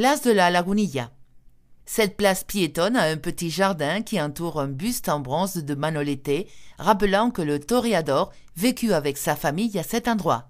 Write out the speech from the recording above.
place de la Lagunilla. Cette place piétonne a un petit jardin qui entoure un buste en bronze de Manolete, rappelant que le toréador vécut avec sa famille à cet endroit.